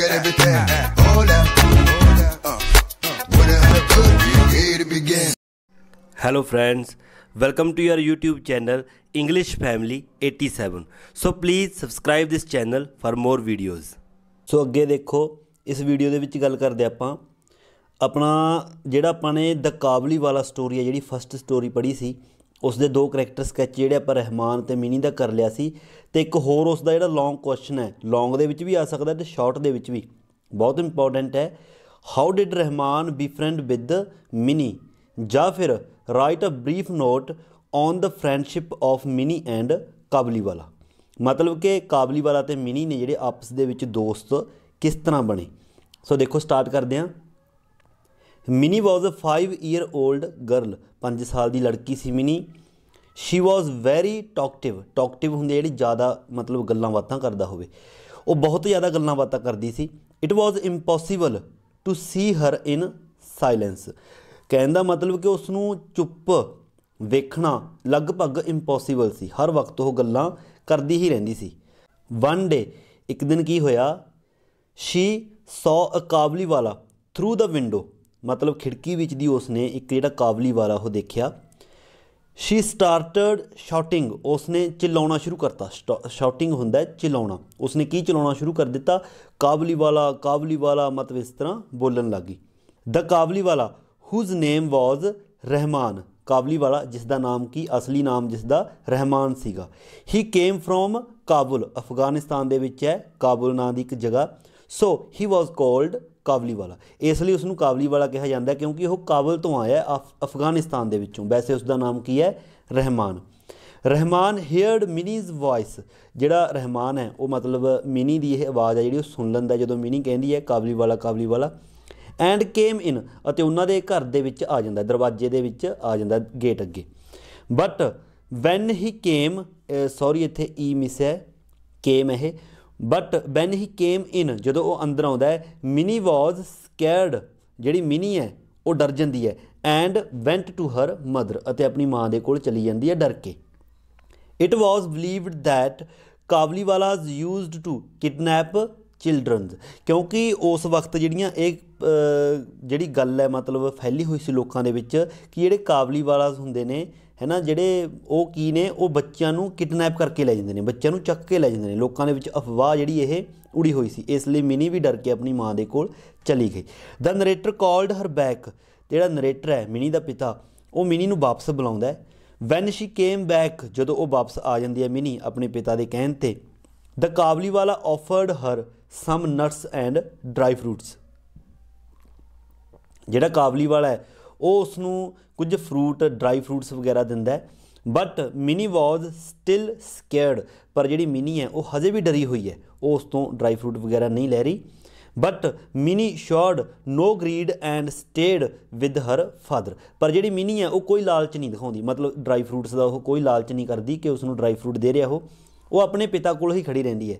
got everything. Hold up. Hello friends, welcome to your YouTube channel English Family 87. So please subscribe this channel for more videos. So ਅੱਗੇ ਦੇਖੋ ਇਸ video ਦੇ ਵਿੱਚ ਗੱਲ ਕਰਦੇ ਆਪਾਂ ਆਪਣਾ ਜਿਹੜਾ ਆਪਾਂ ਨੇ ਦ ਕਾਬਲੀ ਵਾਲਾ ਸਟੋਰੀ ਹੈ ਜਿਹੜੀ ਫਸਟ ਸਟੋਰੀ ਪੜ੍ਹੀ ਸੀ ਉਸ ਦੇ ਦੋ ਕੈਰੈਕਟਰ ਸਕੈਚ ਜਿਹੜੇ ਆਪਾਂ ਰਹਿਮਾਨ ਤੇ ਮਿਨੀ ਦਾ ਕਰ ਲਿਆ ਸੀ ਤੇ ਇੱਕ ਹੋਰ ਉਸ ਦਾ ਜਿਹੜਾ ਲੌਂਗ ਕੁਐਸਚਨ ਹੈ ਲੌਂਗ ਦੇ ਵਿੱਚ ਵੀ ਆ ਸਕਦਾ ਤੇ ਸ਼ਾਰਟ ਦੇ ਵਿੱਚ ਵੀ ਬਹੁਤ ਇੰਪੋਰਟੈਂਟ ਹੈ how did Rahman be friend with Mini ਜਾਂ ਫਿਰ write a brief note on the friendship of Mini and Kabuliwala ਮਤਲਬ ਕਿ ਕਾਬਲੀਵਾਲਾ ਤੇ ਮਿਨੀ ਨੇ ਜਿਹੜੇ ਆਪਸ ਦੇ ਵਿੱਚ ਦੋਸਤ ਕਿਸ ਤਰ੍ਹਾਂ ਬਣੇ ਸੋ ਦੇਖੋ ਸਟਾਰਟ ਕਰਦੇ ਹਾਂ Mini was a 5 year old girl 5 ਸਾਲ ਦੀ ਲੜਕੀ ਸੀ Mini she was very talkative talkative ਹੁੰਦੀ ਜਿਹੜੀ ਜ਼ਿਆਦਾ ਮਤਲਬ ਗੱਲਾਂ ਬਾਤਾਂ ਕਰਦਾ ਹੋਵੇ ਉਹ ਬਹੁਤ ਜ਼ਿਆਦਾ ਗੱਲਾਂ ਬਾਤਾਂ ਕਰਦੀ ਸੀ it was impossible to see her in silence ਕਹਿਣ ਦਾ ਮਤਲਬ ਕਿ ਉਸ ਨੂੰ ਚੁੱਪ ਵੇਖਣਾ ਲਗਭਗ ਇੰਪੋਸੀਬਲ ਸੀ ਹਰ ਵਕਤ ਉਹ ਗੱਲਾਂ ਕਰਦੀ ਹੀ ਰਹਿੰਦੀ ਸੀ ਵਨ ਡੇ ਇੱਕ ਦਿਨ ਕੀ ਹੋਇਆ ਸ਼ੀ ਸੌ ਅ ਕਾਬਲੀ ਵਾਲਾ ਥਰੂ ਦਾ ਵਿੰਡੋ ਮਤਲਬ ਖਿੜਕੀ ਵਿੱਚ ਦੀ ਉਸ ਨੇ ਇੱਕ ਜਿਹੜਾ ਕਾਬਲੀ ਵਾਲਾ ਉਹ ਦੇਖਿਆ ਸ਼ੀ ਸਟਾਰਟਡ ਸ਼ਾਟਿੰਗ ਉਸਨੇ ਚਿਲਾਉਣਾ ਸ਼ੁਰੂ ਕਰਤਾ ਸ਼ਾਟਿੰਗ ਹੁੰਦਾ ਹੈ ਚਿਲਾਉਣਾ ਉਸਨੇ ਕੀ ਚਿਲਾਉਣਾ ਸ਼ੁਰੂ ਕਰ ਦਿੱਤਾ ਕਾਬਲੀ ਵਾਲਾ ਕਾਬਲੀ ਵਾਲਾ ਮਤਲਬ ਇਸ ਤਰ੍ਹਾਂ ਬੋਲਣ ਲੱਗੀ ਦ ਕਾਬਲੀ ਵਾਲਾ ਹੂਜ਼ ਨੇਮ ਵਾਜ਼ ਰਹਿਮਾਨ ਕਾਬਲੀ ਵਾਲਾ ਜਿਸ ਦਾ ਨਾਮ ਕੀ ਅਸਲੀ ਨਾਮ ਜਿਸ ਦਾ ਰਹਿਮਾਨ ਸੀਗਾ he came from Kabul Afghanistan ਦੇ ਵਿੱਚ ਹੈ ਕਾਬੁਲ ਨਾਂ ਦੀ ਇੱਕ ਜਗ੍ਹਾ ਸੋ ਹੀ ਵਾਜ਼ ਕਾਲਡ ਕਾਬਲੀ ਵਾਲਾ ਇਸ ਲਈ ਉਸ ਨੂੰ ਕਾਬਲੀ ਵਾਲਾ ਕਿਹਾ ਜਾਂਦਾ ਕਿਉਂਕਿ ਉਹ ਕਾਬਲ ਤੋਂ ਆਇਆ ਅਫਗਾਨਿਸਤਾਨ ਦੇ ਵਿੱਚੋਂ ਵੈਸੇ ਉਸ ਦਾ ਨਾਮ ਕੀ ਹੈ ਰਹਿਮਾਨ ਰਹਿਮਾਨ ਹੇਅਰਡ ਮਿਨੀਜ਼ ਵੌਇਸ ਜਿਹੜਾ ਰਹਿਮਾਨ ਹੈ ਉਹ ਮਤਲਬ ਮਿਨੀ ਦੀ ਇਹ ਆਵਾਜ਼ ਹੈ ਜਿਹੜੀ ਉਹ ਸੁਣ ਲੈਂਦਾ ਜਦੋਂ ਮਿਨੀ ਕਹਿੰਦੀ ਹੈ ਕਾਬਲੀ ਵਾਲਾ ਕਾਬਲੀ ਵਾਲਾ ਐਂਡ ਕੇਮ ਇਨ ਅਤੇ ਉਹਨਾਂ ਦੇ ਘਰ ਦੇ ਵਿੱਚ ਆ ਜਾਂਦਾ ਦਰਵਾਜ਼ੇ ਦੇ ਵਿੱਚ ਆ ਜਾਂਦਾ ਗੇਟ ਅੱਗੇ but when he came sorry ਇੱਥੇ ਈ e ਮਿਸ ਹੈ ਕੇਮ ਹੈ but when he came in ਜਦੋਂ ਉਹ ਅੰਦਰ ਆਉਂਦਾ ਹੈ ਮਿਨੀ ਵਾਜ਼ ਸਕੈਰਡ ਜਿਹੜੀ ਮਿਨੀ ਹੈ ਉਹ ਡਰ ਜਾਂਦੀ ਹੈ and went to her mother ਅਤੇ ਆਪਣੀ ਮਾਂ ਦੇ ਕੋਲ ਚਲੀ ਜਾਂਦੀ ਹੈ ਡਰ ਕੇ it was believed that wallahs used to kidnap children ਕਿਉਂਕਿ ਉਸ ਵਕਤ ਜਿਹੜੀਆਂ ਇਹ ਜਿਹੜੀ ਗੱਲ ਹੈ ਮਤਲਬ ਫੈਲੀ ਹੋਈ ਸੀ ਲੋਕਾਂ ਦੇ ਵਿੱਚ ਕਿ ਜਿਹੜੇ ਵਾਲਾਸ ਹੁੰਦੇ ਨੇ ਹੈਨਾ ਜਿਹੜੇ ਉਹ ਕੀ ਨੇ ਉਹ ਬੱਚਿਆਂ ਨੂੰ ਕਿਡਨੈਪ ਕਰਕੇ ਲੈ ਜਾਂਦੇ ਨੇ ਬੱਚਿਆਂ ਨੂੰ ਚੱਕ ਕੇ ਲੈ ਜਾਂਦੇ ਨੇ ਲੋਕਾਂ ਦੇ ਵਿੱਚ ਅਫਵਾਹ ਜਿਹੜੀ ਇਹ ਉੜੀ ਹੋਈ ਸੀ ਇਸ ਲਈ ਮਿਨੀ ਵੀ ਡਰ ਕੇ ਆਪਣੀ ਮਾਂ ਦੇ ਕੋਲ ਚਲੀ ਗਈ the narrator called her back ਜਿਹੜਾ ਨਰੇਟਰ ਹੈ ਮਿਨੀ ਦਾ ਪਿਤਾ ਉਹ ਮਿਨੀ ਨੂੰ ਵਾਪਸ ਬੁਲਾਉਂਦਾ ਹੈ ਵੈਨ ਸ਼ੀ ਕੇਮ ਬੈਕ ਜਦੋਂ ਉਹ ਵਾਪਸ ਆ ਜਾਂਦੀ ਹੈ ਮਿਨੀ ਆਪਣੇ ਪਿਤਾ ਦੇ ਕਹਿਣ ਤੇ the Kabuliwala offered her some nuts and dry fruits ਜਿਹੜਾ ਕਾਬਲੀ ਵਾਲਾ ਹੈ ਉਹ ਉਸ ਨੂੰ ਕੁਝ ਫਰੂਟ ਡਰਾਈ ਫਰੂਟਸ ਵਗੈਰਾ ਦਿੰਦਾ ਹੈ but Mini was still scared ਪਰ ਜਿਹੜੀ ਮਿਨੀ ਹੈ ਉਹ ਹਜੇ ਵੀ ਡਰੀ ਹੋਈ ਹੈ ਉਹ ਉਸ ਤੋਂ ਡਰਾਈ ਫਰੂਟ ਵਗੈਰਾ ਨਹੀਂ ਲੈ ਰਹੀ but Mini showed no greed and stayed with her father ਪਰ ਜਿਹੜੀ ਮਿਨੀ ਹੈ ਉਹ ਕੋਈ ਲਾਲਚ ਨਹੀਂ ਦਿਖਾਉਂਦੀ ਮਤਲਬ ਡਰਾਈ ਫਰੂਟਸ ਦਾ ਉਹ ਕੋਈ ਲਾਲਚ ਨਹੀਂ ਕਰਦੀ ਕਿ ਉਸ ਨੂੰ ਡਰਾਈ ਫਰੂਟ ਦੇ ਰਿਹਾ ਉਹ ਉਹ ਆਪਣੇ ਪਿਤਾ ਕੋਲ ਹੀ ਖੜੀ ਰਹਿੰਦੀ ਹੈ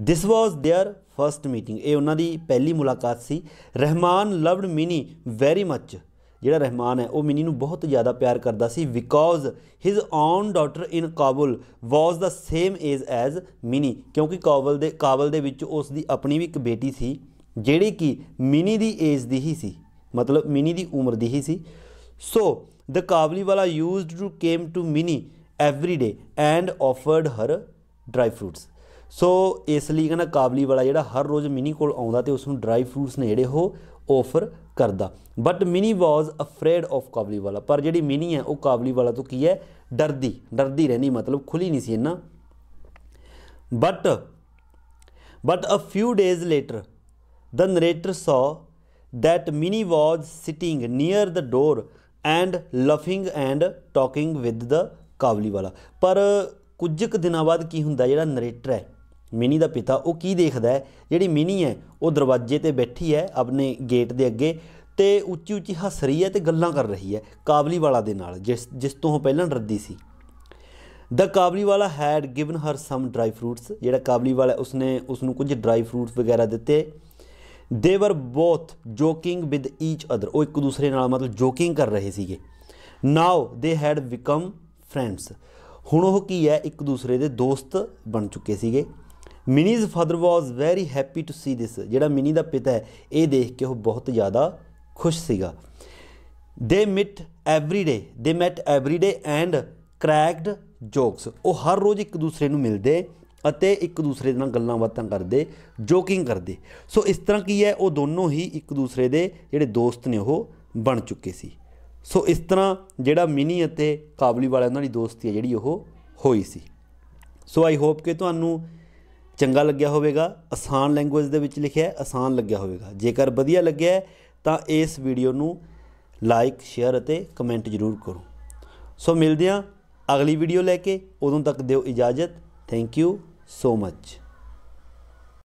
this was their first meeting ਇਹ ਉਹਨਾਂ ਦੀ ਪਹਿਲੀ ਮੁਲਾਕਾਤ ਸੀ Rahman loved Mini very much ਜਿਹੜਾ ਰਹਿਮਾਨ ਹੈ ਉਹ ਮਿਨੀ ਨੂੰ ਬਹੁਤ ਜ਼ਿਆਦਾ ਪਿਆਰ ਕਰਦਾ ਸੀ because his own daughter in Kabul was the same age as Mini ਕਿਉਂਕਿ ਕਾਬਲ ਦੇ ਕਾਬਲ ਦੇ ਵਿੱਚ ਉਸ ਦੀ ਆਪਣੀ ਵੀ ਇੱਕ ਬੇਟੀ ਸੀ ਜਿਹੜੀ ਕਿ ਮਿਨੀ ਦੀ ਏਜ ਦੀ ਹੀ ਸੀ ਮਤਲਬ ਮਿਨੀ ਦੀ ਉਮਰ ਦੀ ਹੀ ਸੀ ਸੋ the Kabuliwala used to came to Mini every day and offered her dry fruits so ਇਸ ਲਈ ਕਹਿੰਦਾ ਕਾਬਲੀ ਵਾਲਾ ਜਿਹੜਾ ਹਰ ਰੋਜ਼ ਮਿਨੀ ਕੋਲ ਆਉਂਦਾ ਤੇ ਉਸ ਨੂੰ ਡਰਾਈ ਫਰੂਟਸ ਨੇ ਜਿਹੜੇ ਉਹ ਆਫਰ ਕਰਦਾ but Mini was afraid of Kabuliwala ਪਰ ਜਿਹੜੀ ਮਿਨੀ ਹੈ ਉਹ ਕਾਬਲੀ ਵਾਲਾ ਤੋਂ ਕੀ ਹੈ ਡਰਦੀ ਡਰਦੀ ਰਹਿਣੀ ਮਤਲਬ ਖੁੱਲੀ ਨਹੀਂ ਸੀ ਇਹਨਾਂ but but a few days later the narrator saw that Mini was sitting near the door and laughing and talking with the Kabuliwala ਪਰ ਕੁਝ ਕੁ ਦਿਨਾਂ ਬਾਅਦ ਕੀ ਹੁੰਦਾ ਜਿਹੜਾ ਨਰੇਟਰ ਹੈ ਮਿਨੀ ਦਾ ਪਿਤਾ ਉਹ ਕੀ ਦੇਖਦਾ ਹੈ ਜਿਹੜੀ ਮਿਨੀ ਹੈ ਉਹ ਦਰਵਾਜ਼ੇ ਤੇ ਬੈਠੀ ਹੈ ਆਪਣੇ ਗੇਟ ਦੇ ਅੱਗੇ ਤੇ ਉੱਚੀ ਉੱਚੀ ਹੱਸ ਰਹੀ ਹੈ ਤੇ ਗੱਲਾਂ ਕਰ ਰਹੀ ਹੈ ਕਾਬਲੀ ਵਾਲਾ ਦੇ ਨਾਲ ਜਿਸ ਜਿਸ ਤੋਂ ਉਹ ਪਹਿਲਾਂ ਡਰਦੀ ਸੀ the Kabuliwala had given her some dry fruits ਜਿਹੜਾ ਕਾਬਲੀ ਵਾਲਾ ਉਸਨੇ ਉਸ ਨੂੰ ਕੁਝ ਡਰਾਈ ਫਰੂਟਸ ਵਗੈਰਾ ਦਿੱਤੇ they were both joking with each other ਉਹ ਇੱਕ ਦੂਸਰੇ ਨਾਲ ਮਤਲਬ ਜੋਕਿੰਗ ਕਰ ਰਹੇ ਸੀਗੇ ਨਾਓ ਦੇ ਹੈਡ ਬਿਕਮ ਫਰੈਂਡਸ ਹੁਣ ਉਹ ਕੀ ਹੈ ਇੱਕ ਦੂਸਰੇ ਦੇ ਦੋਸਤ ਬਣ ਚੁੱਕੇ ਸੀਗੇ Mini's father was very happy to see this ਜਿਹੜਾ ਮਿਨੀ ਦਾ ਪਿਤਾ ਹੈ ਇਹ ਦੇਖ ਕੇ ਉਹ ਬਹੁਤ ਜ਼ਿਆਦਾ ਖੁਸ਼ ਸੀਗਾ ਦੇ ਮਿਟ every day they met every day and cracked jokes ਉਹ ਹਰ ਰੋਜ਼ ਇੱਕ ਦੂਸਰੇ ਨੂੰ ਮਿਲਦੇ ਅਤੇ ਇੱਕ ਦੂਸਰੇ ਨਾਲ ਗੱਲਾਂ ਬਾਤਾਂ ਕਰਦੇ ਜੋਕਿੰਗ ਕਰਦੇ ਸੋ ਇਸ ਤਰ੍ਹਾਂ ਕੀ ਹੈ ਉਹ ਦੋਨੋਂ ਹੀ ਇੱਕ ਦੂਸਰੇ ਦੇ ਜਿਹੜੇ ਦੋਸਤ ਨੇ ਉਹ ਬਣ ਚੁੱਕੇ ਸੀ ਸੋ ਇਸ ਤਰ੍ਹਾਂ ਜਿਹੜਾ ਮਿਨੀ ਅਤੇ ਕਾਬਲੀ ਵਾਲਿਆਂ ਦੀ ਦੋਸਤੀ ਹੈ ਜਿਹੜੀ ਉਹ ਹੋਈ ਸੀ ਸੋ ਆਈ ਹੋਪ ਕਿ ਤੁਹਾਨੂੰ ਚੰਗਾ ਲੱਗਿਆ ਹੋਵੇਗਾ ਆਸਾਨ ਲੈਂਗੁਏਜ ਦੇ ਵਿੱਚ ਲਿਖਿਆ ਹੈ ਆਸਾਨ ਲੱਗਿਆ ਹੋਵੇਗਾ ਜੇਕਰ ਵਧੀਆ ਲੱਗਿਆ ਤਾਂ ਇਸ ਵੀਡੀਓ ਨੂੰ ਲਾਈਕ ਸ਼ੇਅਰ ਅਤੇ ਕਮੈਂਟ ਜ਼ਰੂਰ ਕਰੋ ਸੋ ਮਿਲਦੇ ਹਾਂ ਅਗਲੀ ਵੀਡੀਓ ਲੈ ਕੇ ਉਦੋਂ ਤੱਕ ਦਿਓ ਇਜਾਜ਼ਤ ਥੈਂਕ ਯੂ ਸੋ ਮਚ